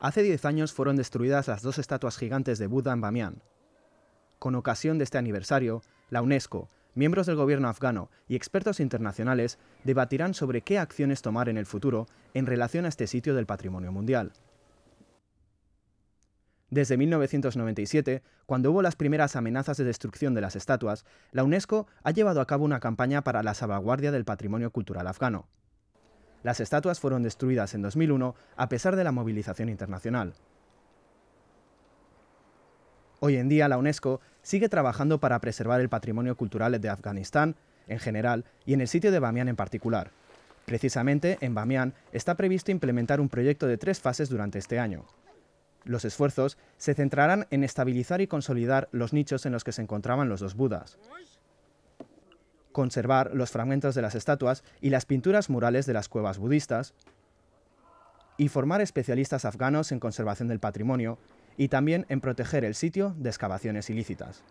Hace 10 años fueron destruidas las dos estatuas gigantes de Buda en Bamián. Con ocasión de este aniversario, la UNESCO, miembros del gobierno afgano y expertos internacionales debatirán sobre qué acciones tomar en el futuro en relación a este sitio del patrimonio mundial. Desde 1997, cuando hubo las primeras amenazas de destrucción de las estatuas, la UNESCO ha llevado a cabo una campaña para la salvaguardia del patrimonio cultural afgano. Las estatuas fueron destruidas en 2001 a pesar de la movilización internacional. Hoy en día la UNESCO sigue trabajando para preservar el patrimonio cultural de Afganistán en general y en el sitio de Bamián en particular. Precisamente en Bamián está previsto implementar un proyecto de tres fases durante este año. Los esfuerzos se centrarán en estabilizar y consolidar los nichos en los que se encontraban los dos Budas, conservar los fragmentos de las estatuas y las pinturas murales de las cuevas budistas, y formar especialistas afganos en conservación del patrimonio, y también en proteger el sitio de excavaciones ilícitas.